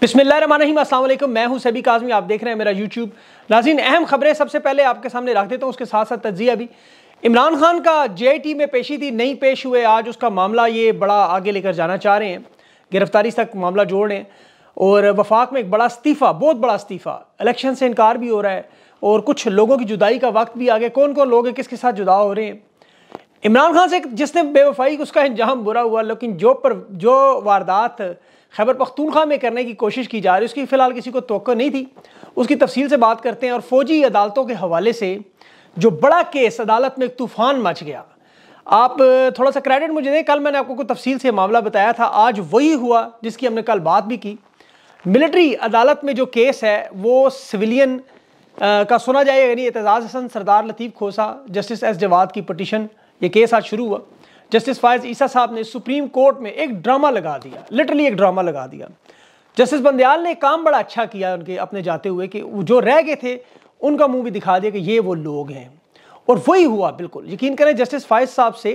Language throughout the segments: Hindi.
बिस्मिल्लाम मैं हूं सभी काजमी आप देख रहे हैं मेरा यूट्यूब नाजीन अहम खबरें सबसे पहले आपके सामने रख देता हूं उसके साथ साथ तजिया भी इमरान खान का जे टी में पेशी थी नहीं पेश हुए आज उसका मामला ये बड़ा आगे लेकर जाना चाह रहे हैं गिरफ्तारी तक मामला जोड़ रहे हैं और वफाक में एक बड़ा इस्तीफ़ा बहुत बड़ा इस्तीफ़ा इलेक्शन से इनकार भी हो रहा है और कुछ लोगों की जुदाई का वक्त भी आ गया कौन कौन लोग हैं किसके साथ जुदा हो रहे हैं इमरान खान से जिसने बेवफाई उसका इंजाम बुरा हुआ लेकिन जो पर जो वारदात खैबर पख्तूनख्वा में करने की कोशिश की जा रही उसकी फ़िलहाल किसी को तो नहीं थी उसकी तफसील से बात करते हैं और फ़ौजी अदालतों के हवाले से जो बड़ा केस अदालत में एक तूफ़ान मच गया आप थोड़ा सा क्रेडिट मुझे दें कल मैंने आपको कुछ तफसील से मामला बताया था आज वही हुआ जिसकी हमने कल बात भी की मिलिट्री अदालत में जो केस है वो सिविलियन का सुना जाएगा यानी एतजाज़ हसन सरदार लतीफ़ खोसा जस्टिस एस जवाद की पटिशन ये केस आज शुरू हुआ जस्टिस फायज ईसा साहब ने सुप्रीम कोर्ट में एक ड्रामा लगा दिया लिटरली एक ड्रामा लगा दिया जस्टिस बंदयाल ने काम बड़ा अच्छा किया उनके अपने जाते हुए कि जो रह गए थे उनका मुंह भी दिखा दिया कि ये वो लोग हैं और वही हुआ बिल्कुल यकीन करें जस्टिस फायज साहब से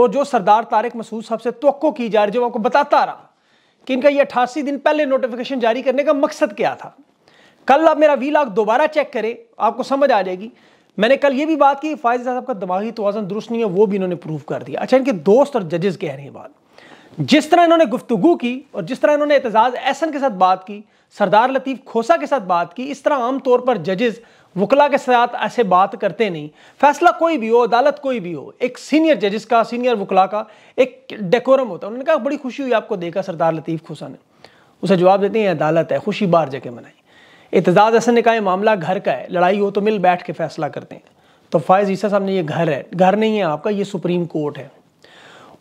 और जो सरदार तारक मसूद साहब से तो की जा रही जो आपको बताता रहा कि इनका ये अट्ठासी दिन पहले नोटिफिकेशन जारी करने का मकसद क्या था कल आप मेरा वी लाख दोबारा चेक करें आपको समझ आ जाएगी मैंने कल ये भी बात की फायज साहब का दिमागी तोज़न दुरुस्त नहीं है वो भी इन्होंने प्रूव कर दिया अच्छा इनके दोस्त और जजेस कह रहे हैं बात जिस तरह इन्होंने गुफ्तगु की और जिस तरह इन्होंने एतजाज़ एहसन के साथ बात की सरदार लतीफ़ खोसा के साथ बात की इस तरह आम तौर पर जजेस वकला के साथ ऐसे बात करते नहीं फैसला कोई भी हो अदालत कोई भी हो एक सीनियर जजेस का सीनियर वकला का एक डेकोरम होता है उन्होंने कहा बड़ी खुशी हुई आपको देखा सरदार लतीफ़ खोसा ने उसे जवाब देते हैं अदालत है खुशी बार जगह मनाई एतजाज़ ऐसा ने कहा यह मामला घर का है लड़ाई हो तो मिल बैठ के फैसला करते हैं तो फायज़ ईसा साहब ने यह घर है घर नहीं है आपका ये सुप्रीम कोर्ट है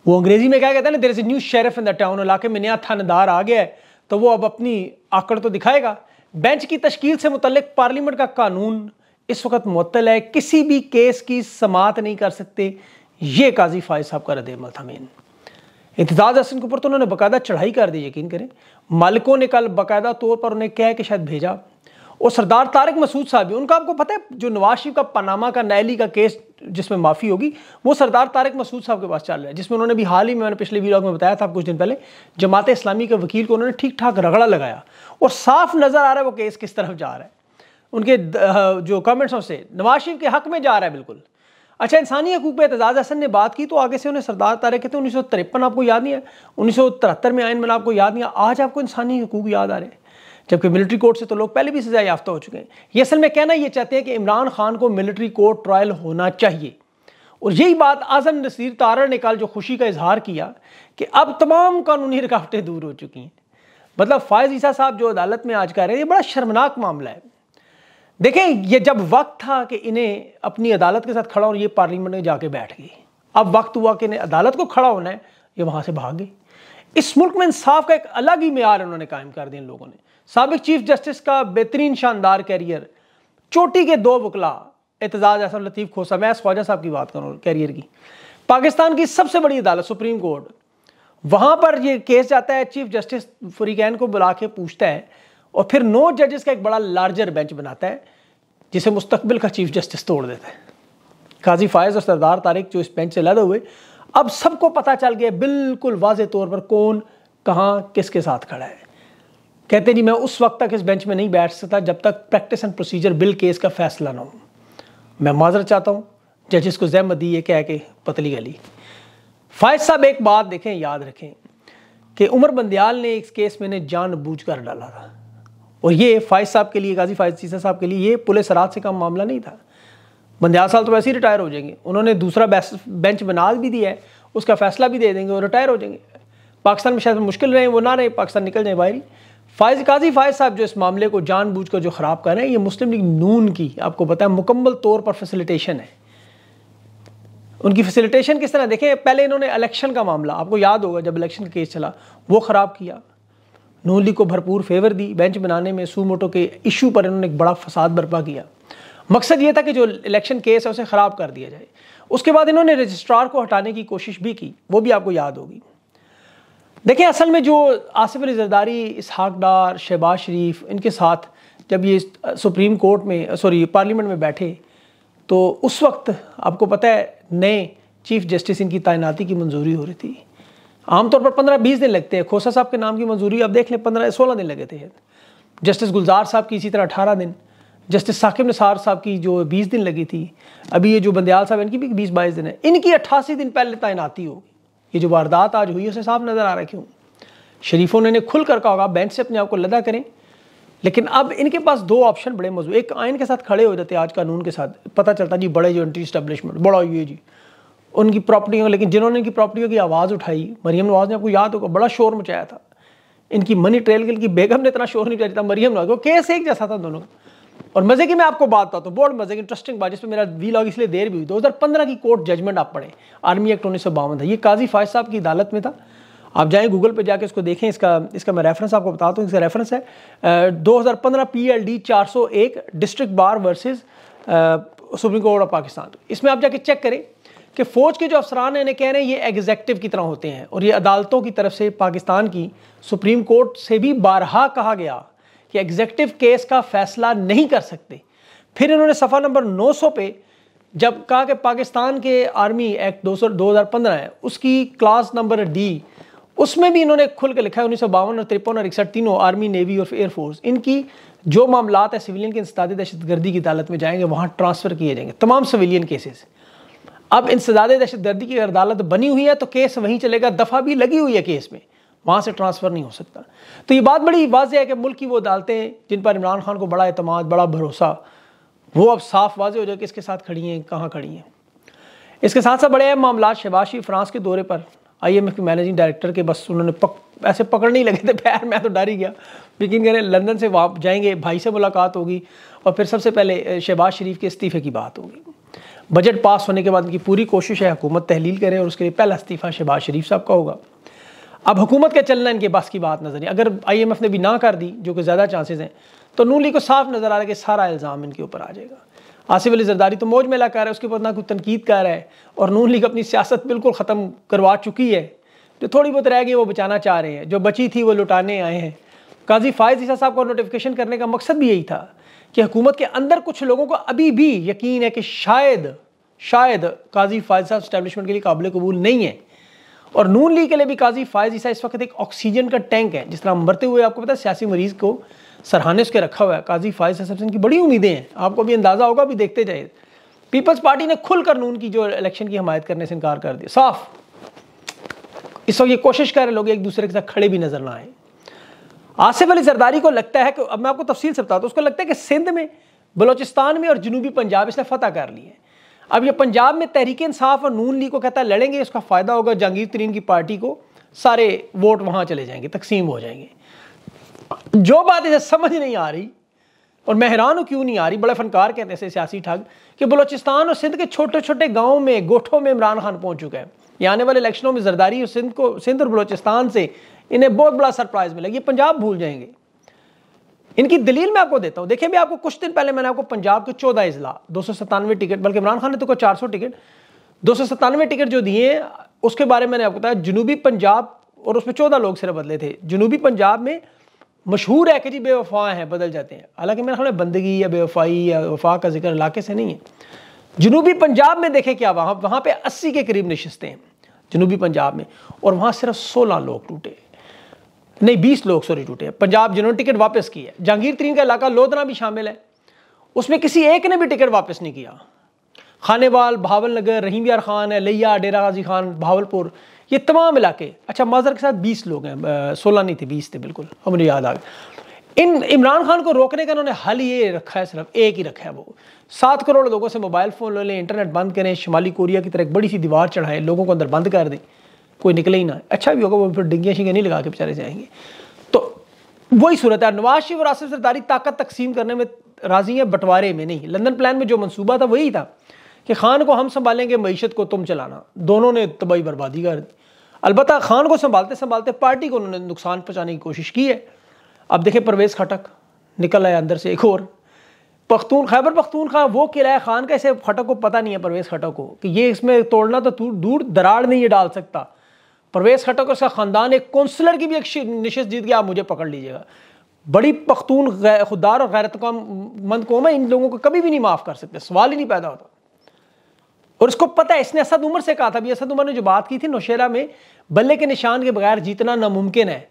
वो अंग्रेज़ी में क्या कहता है ना there is a new sheriff in the town इलाके में नया थानदार आ गया है तो वो अब अपनी आकड़ तो दिखाएगा बेंच की तश्कील से मुतलक पार्लियामेंट का कानून इस वक्त मअतल है किसी भी केस की समात नहीं कर सकते ये काजी फायज साहब का रद अमल था मेन एतजाज हसन के ऊपर तो उन्होंने बाकायदा चढ़ाई कर दी यकीन करें मालिकों ने कल बाकायदा तौर पर उन्हें कह के कि शायद भेजा और सरदार तारक मसूद साहब भी उनका आपको पता है जो नवाज शरीफ का पनामा का नैली का केस जिसमें माफ़ी होगी वो सरदार तारक मसूद साहब के पास चल रहा है जिसमें उन्होंने भी हाल ही में मैंने पिछले वीडियो में बताया था कुछ दिन पहले जमात इस्लामी के वकील को उन्होंने ठीक ठाक रगड़ा लगाया और साफ नज़र आ रहा है वो केस किस तरफ जा रहा है उनके जो कमेंट्सों से नवाज शरीफ के हक में जा रहा है बिल्कुल अच्छा इंसानी हकूक पर एतजाज़ हसन ने बात की तो आगे से उन्हें सरदार तारक कहते हैं उन्नीस आपको याद नहीं है उन्नीस में आयन मैंने आपको याद नहीं आज आपको इंसानी हकूक याद आ रहे हैं जबकि मिलिट्री कोर्ट से तो लोग पहले भी सजा याफ्ता हो चुके हैं ये असल में कहना ये चाहते हैं कि इमरान खान को मिलिट्री कोर्ट ट्रायल होना चाहिए और यही बात आजम नसीर तारर ने कल जो खुशी का इजहार किया कि अब तमाम कानूनी रुकावटें दूर हो चुकी हैं मतलब फायज़ ईसा साहब जो अदालत में आज कह रहे हैं ये बड़ा शर्मनाक मामला है देखें ये जब वक्त था कि इन्हें अपनी अदालत के साथ खड़ा और ये पार्लियामेंट में जाके बैठ गई अब वक्त हुआ कि इन्हें अदालत को खड़ा होना है ये वहाँ से भाग गए इस मुल्क में इंसाफ का एक अलग ही मैार उन्होंने कायम कर दिया इन लोगों ने सबक चीफ जस्टिस का बेहतरीन शानदार कैरियर चोटी के दो बकला एतजाज असम लतीफ़ खोसा मैं ख्वाजा साहब की बात करूँ कैरियर की पाकिस्तान की सबसे बड़ी अदालत सुप्रीम कोर्ट वहाँ पर ये केस जाता है चीफ जस्टिस फरीकैन को बुला के पूछता है और फिर नौ जजेस का एक बड़ा लार्जर बेंच बनाता है जिसे मुस्तबिल का चीफ जस्टिस तोड़ देता है काजी फायज और सरदार तारिक जो इस बेंच से लदे हुए अब सबको पता चल गया बिल्कुल वाज तौर पर कौन कहाँ किसके साथ खड़ा है कहते जी मैं उस वक्त तक इस बेंच में नहीं बैठ सकता जब तक practice and procedure bill case का फैसला ना हो मैं माजर चाहता हूँ जजिस को जहमत दी ये कह के पतली गली फायद साहब एक बात देखें याद रखें कि उमर बंदयाल ने इस केस में जान बूझ कर डाला था और ये फायद साहब के लिए गाजी फायद चीसा साहब के लिए ये पुलिस रात से कम मामला नहीं था बंदयाल साहब तो वैसे ही रिटायर हो जाएंगे उन्होंने दूसरा बेंच बना भी दिया है उसका फैसला भी दे देंगे और रिटायर हो जाएंगे पाकिस्तान में शायद मुश्किल रहे वो ना रहे पाकिस्तान निकल जाए बाहरी फायज काजी फायज साहब जो इस मामले को जानबूझकर जो ख़राब कर रहे हैं ये मुस्लिम लीग नून की आपको पता है मुकम्मल तौर पर फैसिलिटेशन है उनकी फैसिलिटेशन किस तरह देखें पहले इन्होंने इलेक्शन का मामला आपको याद होगा जब इलेक्शन का केस चला वो ख़राब किया नून लीग को भरपूर फेवर दी बेंच बनाने में सू मोटो के इशू पर इन्होंने एक बड़ा फसाद बर्पा किया मकसद ये था कि जो इलेक्शन केस है उसे ख़राब कर दिया जाए उसके बाद इन्होंने रजिस्ट्रार को हटाने की कोशिश भी की वो भी आपको याद होगी देखिए असल में जो आसिफ अली जरदारी इसहाक डार शहबाज शरीफ इनके साथ जब ये सुप्रीम कोर्ट में सॉरी पार्लियामेंट में बैठे तो उस वक्त आपको पता है नए चीफ जस्टिस इनकी तैनाती की मंजूरी हो रही थी आमतौर पर पंद्रह बीस दिन लगते हैं खोसा साहब के नाम की मंजूरी आप देख लें पंद्रह सोलह दिन लगे थे जस्टिस गुलजार साहब की इसी तरह अठारह दिन जस्टिस साकिब निसार साहब की जो बीस दिन लगी थी अभी ये जो बंदयाल साहब इनकी भी बीस बाईस दिन है इनकी अट्ठासी दिन पहले तैनाती होगी ये जो वारदात आज हुई है उसे साफ नज़र आ रहा है क्यों शरीफों ने खुल कर कहा होगा बेंच से अपने आप को लदा करें लेकिन अब इनके पास दो ऑप्शन बड़े मौजूद एक आयन के साथ खड़े हो जाते आज कानून के साथ पता चलता जी बड़े जो एंटी स्टैब्लिशमेंट बड़ा है जी उनकी प्रॉपर्टियों लेकिन जिन्होंने इनकी प्रॉपर्टियों की आवाज़ उठाई मरीम नवाज़ ने आपको याद होगा बड़ा शोर मचाया था इनकी मनी ट्रेल की बेगम ने इतना शोर नहीं था मरीम नवाज को केस एक जैसा था दोनों का और मजे की मैं आपको बात बताता हूँ बहुत मजे की इंटरेस्टिंग बात जिसमें मेरा वी लॉग इसलिए देर भी हुई 2015 की कोर्ट जजमेंट आप पढ़े आर्मी एक्ट उन्नीस था ये काजी फायज साहब की अदालत में था आप जाएं गूगल पे जाके इसको देखें इसका इसका मैं रेफरेंस आपको बताता हूँ इसका रेफरेंस है दो हज़ार पंद्रह पी एल डी चार सौ एक district bar versus supreme court of Pakistan इसमें आप जाके चेक करें कि फ़ौज के जो अफसरान हैं इन्हें कह रहे हैं ये एग्जेक्टिव की तरह होते हैं और ये अदालतों की तरफ से पाकिस्तान की सुप्रीम कोर्ट से भी बारहा कहा गया कि एग्जेक्टिव केस का फैसला नहीं कर सकते फिर इन्होंने सफ़ा नंबर 900 पे जब कहा कि पाकिस्तान के आर्मी एक्ट दो सौ दो हज़ार पंद्रह है उसकी क्लास नंबर डी उसमें भी इन्होंने खुल के लिखा है उन्नीस सौ बावन और तिरपन और इकसठ तीनों आर्मी नेवी और एयरफोर्स इनकी जो मामला है सिविलियन के इंसदाद दहशत गर्दी की अदालत में जाएंगे वहाँ ट्रांसफ़र किए जाएंगे तमाम सिविलियन केसेस अब इंसदाद दहशत गर्दी की अदालत बनी हुई है तो केस वहीं चलेगा दफ़ा भी लगी हुई है केस में वहाँ से ट्रांसफ़र नहीं हो सकता तो ये बात बड़ी वाजह है कि मुल्क की वो अदालतें जिन पर इमरान खान को बड़ा अतमाद बड़ा भरोसा वो अब साफ वाजह हो जाए कि इसके साथ खड़ी हैं कहाँ खड़ी हैं इसके साथ साथ बड़े अहम मामला शबाशी फ्रांस के दौरे पर आई एम एफ के मैनेजिंग डायरेक्टर के बस उन्होंने पक ऐसे पकड़ने नहीं लगे थे पैर मैं तो डर ही गया लेकिन कह रहे लंदन से वाप जाएंगे भाई से मुलाकात होगी और फिर सबसे पहले शहबाज शरीफ के इस्तीफ़े की बात होगी बजट पास होने के बाद उनकी पूरी कोशिश है हुकूमत तहलील करें और उसके लिए पहला इस्तीफ़ा शहबाज शरीफ साहब का होगा अब हुकूमत के चलना इनके बस की बात नजर नहीं अगर आई एम एफ़ ने भी ना कर दी जो कि ज़्यादा चांसेज़ हैं तो नू लीग को साफ नज़र आ रहा है कि सारा इल्ज़ाम इनके ऊपर आ जाएगा आसिफ अली जरदारी तो मौज मेला कर रहा है उसके ऊपर ना कोई तनकीद कर रहा है और नून लीग अपनी सियासत बिल्कुल ख़त्म करवा चुकी है जो थोड़ी बहुत रह गई वो बचाना चाह रहे हैं जो बची थी वो लुटाने आए हैं काजी फायज ईसा साहब को नोटिफिकेशन करने का मकसद भी यही था कि हुकूमत के अंदर कुछ लोगों को अभी भी यकीन है कि शायद शायद काजी फायज साहब स्टैब्लिशमेंट के लिए काबिल कबूल नहीं है और नून लीग के लिए भी काजी फायज ईसा इस वक्त एक ऑक्सीजन का टैंक है जिस तरह मरते हुए आपको पता है सियासी मरीज को सरहाने उसके रखा हुआ है काजी फायज सबसे इनकी बड़ी उम्मीदें हैं आपको भी अंदाज़ा होगा अभी देखते जाए पीपल्स पार्टी ने खुलकर नून की जो इलेक्शन की हमायत करने से इनकार कर दिया साफ इस वक्त ये कोशिश कर रहे लोग एक दूसरे के साथ खड़े भी नजर ना आए आसिफ अली जरदारी को लगता है कि अब मैं आपको तफसील से बताता हूँ उसको लगता है कि सिंध में बलोचिस्तान में और जनूबी पंजाब इसने फतह कर ली है अब ये पंजाब में तहरीक इंसाफ और नून लीग को कहता है लड़ेंगे इसका फ़ायदा होगा जहांगीर तरीन की पार्टी को सारे वोट वहाँ चले जाएंगे तकसीम हो जाएंगे जो बात इसे समझ नहीं आ रही और मैं हैरान क्यों नहीं आ रही बड़े फनकार कहते हैं सियासी ठग कि बलोचिस्तान और सिंध के छोटे छोटे गाँव में गोठों में इमरान खान पहुँच चुका है ये आने वाले इलेक्शनों में जरदारी और सिंध को सिंध और बलोचिस्तान से इन्हें बहुत बड़ा सरप्राइज़ मिलेगा ये पंजाब भूल जाएंगे इनकी दलील मैं आपको देता हूं देखिए भी आपको कुछ दिन पहले मैंने आपको पंजाब के चौदह इजला दो टिकट बल्कि इमरान खान ने तो को चार टिकट दो टिकट जो दिए उसके बारे में मैंने आपको बताया जनूबी पंजाब और उसमें चौदह लोग सिर्फ बदले थे जनूबी पंजाब में मशहूर है कि जी बेवफा हैं बदल जाते हैं हालांकि मेरा ख्याल है बंदगी या बेवफाई या वफा का जिक्र इलाके से नहीं है जनूबी पंजाब में देखें क्या वहाँ वहाँ पे अस्सी के करीब नशस्तें हैं जनूबी पंजाब में और वहाँ सिर्फ सोलह लोग टूटे नहीं बीस लोग सॉरी टूटे हैं पंजाब जिन्होंने टिकट वापस की है जहांगीर तरीन का इलाका लोधना भी शामिल है उसमें किसी एक ने भी टिकट वापस नहीं किया खानेवाल भावल नगर रहीम यार खान लैया डेरा गाजी खान भावलपुर ये तमाम इलाके अच्छा माजर के साथ बीस लोग हैं सोलह नहीं थे बीस थे बिल्कुल मुझे याद आ गए इन इमरान खान को रोकने का उन्होंने हल ये रखा है सिर्फ एक ही रखा है वो सात करोड़ लोगों से मोबाइल फ़ोन ले लें इंटरनेट बंद करें शुमाली कोरिया की तरह एक बड़ी सी दीवार चढ़ाएं लोगों को अंदर बंद कर दें कोई निकले ही ना अच्छा भी होगा वो फिर डिग्गियाँ शिंगे नहीं लगा के बेचारे जाएंगे तो वही सूरत है नवाज शरीफ और आसिफ सरदारी ताकत तकसीम करने में राजी है बंटवारे में नहीं लंदन प्लान में जो मनसूबा था वही था कि खान को हम संभालेंगे मीशत को तुम चलाना दोनों ने तबाही बर्बादी कर दी अलबत् खान को संभालते संभालते पार्टी को उन्होंने नुकसान पहुँचाने की कोशिश की है अब देखें परवेज़ खटक निकल आया अंदर से एक और पख्तून खैबर पख्तून खां वो किला है खान का इसे खटक को पता नहीं है परवेज़ खटक को कि ये इसमें तोड़ना तो दूर दराड़ नहीं ये डाल सकता परवेज खटक और उसका ख़ानदान एक कौंसलर की भी एक नशस्त जीत गया आप मुझे पकड़ लीजिएगा बड़ी पख्तून खुदार और गैरत मंद कौम है इन लोगों को कभी भी नहीं माफ़ कर सकते सवाल ही नहीं पैदा होता और इसको पता है इसने असद उमर से कहा था भी असद उमर ने जो बात की थी नौशेरा में बल्ले के निशान के बगैर जीतना नामुमकिन है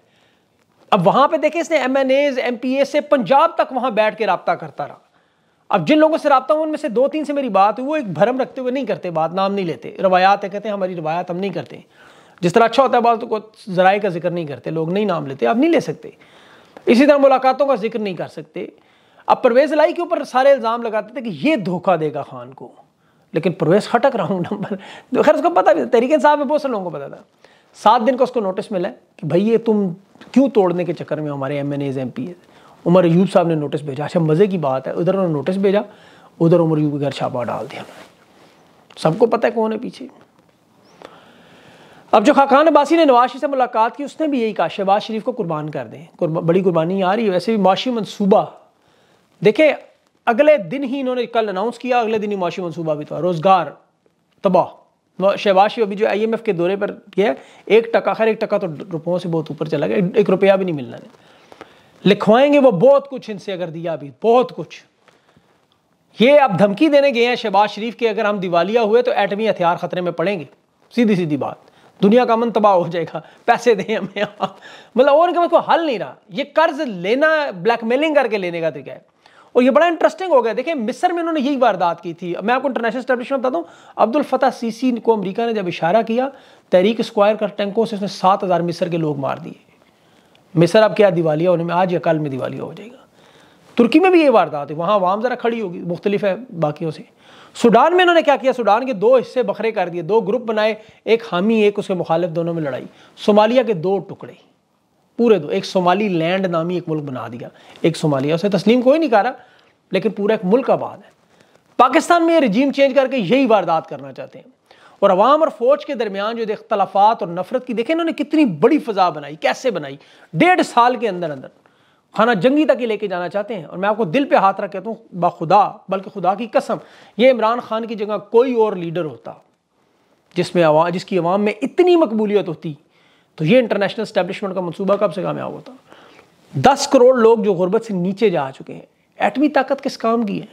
अब वहाँ पर देखे इसने M N As M P As से पंजाब तक वहाँ बैठ के रबता करता रहा अब जिन लोगों से रबता हुआ उनमें से दो तीन से मेरी बात हुई वो एक भरम रखते हुए नहीं करते बात नाम नहीं लेते रवायात है कहते हैं हमारी रवायात हम नहीं करते जिस तरह अच्छा होता है बात तो को जराए का जिक्र नहीं करते लोग नहीं नाम लेते आप नहीं ले सकते इसी तरह मुलाकातों का जिक्र नहीं कर सकते अब परवेज़ लाई के ऊपर सारे इल्ज़ाम लगाते थे कि ये धोखा देगा खान को लेकिन परवेज़ हटक हूँ नंबर तो खैर उसको पता भी तरीके साहब में बहुत से लोगों को पता था सात दिन का उसको नोटिस मिला कि भाई ये तुम क्यों तोड़ने के चक्कर में हमारे M N As M P As Omar Ayub साहब ने नोटिस भेजा अच्छा मज़े की बात है उधर उन्होंने नोटिस भेजा उधर उमर अयूब के घर छापा डाल दिया सबको पता है कौन है पीछे अब जो खाकान अब्बासी ने नवाज से मुलाकात की उसने भी यही कहा शहबाज शरीफ को कुर्बान कर दें कुर्बा, बड़ी कुर्बानी आ रही है वैसे भी माशी मनसूबा देखे अगले दिन ही इन्होंने कल अनाउंस किया अगले दिन ही माशी मनसूबा भी था तो रोज़गार तबाह शहबाज शरीफ अभी जो आई एम एफ के दौरे पर गया एक टका खैर एक टका तो रुपयों से बहुत ऊपर चला गया एक रुपया भी नहीं मिलना ने लिखवाएंगे वो बहुत कुछ इनसे अगर दिया अभी बहुत कुछ ये अब धमकी देने गए हैं शहबाज शरीफ के अगर हम दिवालिया हुए तो एटमी हथियार खतरे में पड़ेंगे सीधी सीधी बात दुनिया का अमन तबाह हो जाएगा पैसे दें हमें आप मतलब और इनकम को हल नहीं रहा ये कर्ज लेना ब्लैकमेलिंग करके लेने का तरीका है और ये बड़ा इंटरेस्टिंग हो गया देखिए मिस्र में उन्होंने यही वारदात की थी मैं आपको इंटरनेशनल स्टैब्लिशमेंट बता दूँ अब्दुल फतह सीसी को अमेरिका ने जब इशारा किया तहरीक स्क्वायर का टैंकों से उसने सात हज़ार मिस्र के लोग मार दिए मिस्र अब क्या दिवालिया उन्होंने आज या कल में दिवालिया हो जाएगा तुर्की में भी ये वारदात है वहाँ वाम ज़रा खड़ी होगी मुख्तलिफ है बाकियों से सूडान में इन्होंने क्या किया सूडान के दो हिस्से बखरे कर दिए दो ग्रुप बनाए एक हामी एक उसके मुखालिफ दोनों में लड़ाई सोमालिया के दो टुकड़े पूरे दो एक सोमाली लैंड नामी एक मुल्क बना दिया एक सोमालिया उसे तस्लीम कोई नहीं करा लेकिन पूरा एक मुल्क आबाद है पाकिस्तान में रिजीम चेंज करके यही वारदात करना चाहते हैं और अवाम और फौज के दरमियान जो इख्तलाफात और नफरत की देखें इन्होंने कितनी बड़ी फजा बनाई कैसे बनाई डेढ़ साल के अंदर अंदर खाना जंगी तक ही लेके जाना चाहते हैं और मैं आपको दिल पे हाथ रख कहता हूँ बाखुदा बल्कि खुदा की कसम ये इमरान खान की जगह कोई और लीडर होता जिसमें आवा जिसकी आवाम में इतनी मकबूलियत होती तो ये इंटरनेशनल स्टैब्लिशमेंट का मनसूबा कब से कामयाब होता दस करोड़ लोग जो गुर्बत से नीचे जा चुके हैं एटमी ताकत किस काम की है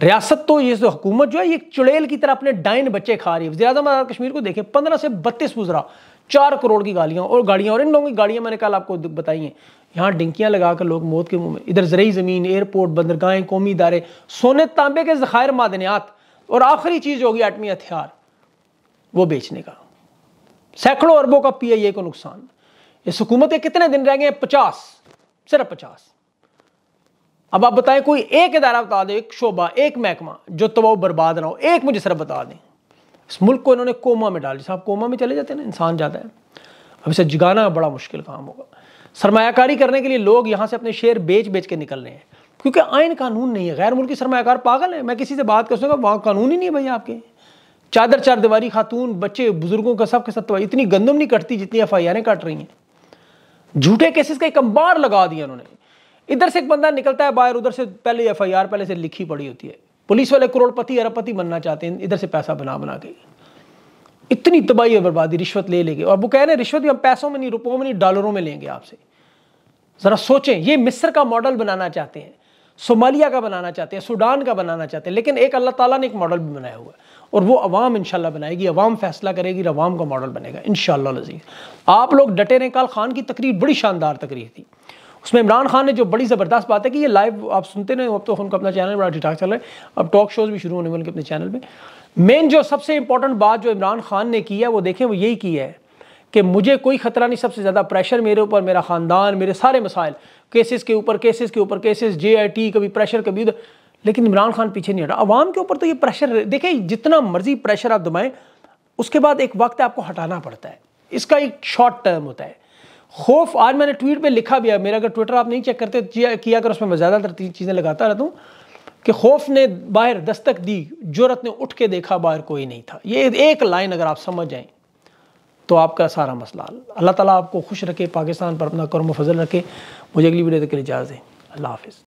रियासत तो ये जो हुकूमत जो है ये चुड़ैल की तरह अपने डाइन बच्चे खा रही है वजी अजम कश्मीर को देखें पंद्रह से बत्तीस गुजरा चार करोड़ की गालियाँ और गाड़ियाँ और इन लोगों की गाड़ियाँ मैंने कल आपको बताई हैं यहाँ डिंकियाँ लगा कर लोग मौत के मुँह में इधर जरिए ज़मीन एयरपोर्ट बंदरगाहें कौमी इदारे सोने तांबे के ज़खायर मादनियात और आखिरी चीज़ होगी आटमी हथियार वो बेचने का सैकड़ों अरबों का पी आई ए को नुकसान इस हुकूमत के कितने दिन रह गए पचास सिर्फ पचास अब आप बताएं कोई एक इदारा बता दो एक शोभा एक महकमा जो तबाह बर्बाद ना हो एक मुझे सिर्फ बता दें इस मुल्क को इन्होंने कोमा में डाल जैसे आप कोमा में चले जाते हैं ना इंसान जाता है अब इसे जगाना बड़ा मुश्किल काम होगा सरमाकारी करने के लिए लोग यहाँ से अपने शेयर बेच बेच के निकल रहे हैं क्योंकि आयन कानून नहीं है गैर मुल्की सरमाकार पागल है मैं किसी से बात कर सकता वहाँ कानून ही नहीं है भैया आपके चादर चार दीवारी खातून बच्चे बुजुर्गों का सब के इतनी गंदम नहीं कटती जितनी एफ आई आरें कट रही हैं झूठे केसेस का एक अंबार लगा दिया उन्होंने इधर से एक बंदा निकलता है बाहर उधर से पहले एफ आई आर पहले से लिखी पड़ी होती है पुलिस वाले करोड़पति अरबपति बनना चाहते हैं इधर से पैसा बना बना के इतनी तबाही और बर्बादी रिश्वत ले लेंगे और वो कह रहे हैं रिश्वत हम पैसों में नहीं रुपयों में नहीं डॉलरों में लेंगे आपसे ज़रा सोचें ये मिस्र का मॉडल बनाना चाहते हैं सोमालिया का बनाना चाहते हैं सूडान का बनाना चाहते हैं लेकिन एक अल्लाह ताला ने एक मॉडल भी बनाया हुआ है और वो अवाम इंशाल्लाह बनाएगी अवाम फैसला करेगी अवाम का मॉडल बनेगा इन शजीज आप लोग डटे रहे कल खान की तकरीर बड़ी शानदार तकरीर थी उसमें इमरान खान ने जो बड़ी ज़बरदस्त बात है कि ये लाइव आप सुनते नहीं अब तो उनका अपना चैनल बड़ा ठीक ठाक चल रहा है अब टॉक शोज़ भी शुरू होने वाले अपने चैनल पर मेन जो सबसे इंपॉर्टेंट बात जो इमरान खान ने की है वो देखें वो यही की है कि मुझे कोई ख़तरा नहीं सबसे ज़्यादा प्रेशर मेरे ऊपर मेरा ख़ानदान मेरे सारे मसाइल केसेस के ऊपर केसेस के ऊपर केसेस जे आई टी कभी प्रेशर कभी उधर लेकिन इमरान खान पीछे नहीं हटा आवाम के ऊपर तो ये प्रेशर देखें जितना मर्जी प्रेशर आप दबाएँ उसके बाद एक वक्त आपको हटाना पड़ता है इसका एक शॉर्ट टर्म होता है खौफ आज मैंने ट्वीट पे लिखा भी है मेरा अगर ट्विटर आप नहीं चेक करते किया अगर उसमें मैं ज़्यादातर चीज़ें लगाता रहता हूँ कि खौफ ने बाहर दस्तक दी जरूरत ने उठ के देखा बाहर कोई नहीं था ये एक लाइन अगर आप समझ जाएँ तो आपका सारा मसला अल्लाह ताला आपको खुश रखे पाकिस्तान पर अपना कर्म फजल रखे मुझे अगली वीडियो तक के लिए इजाज़ दें अल्लाह हाफिज़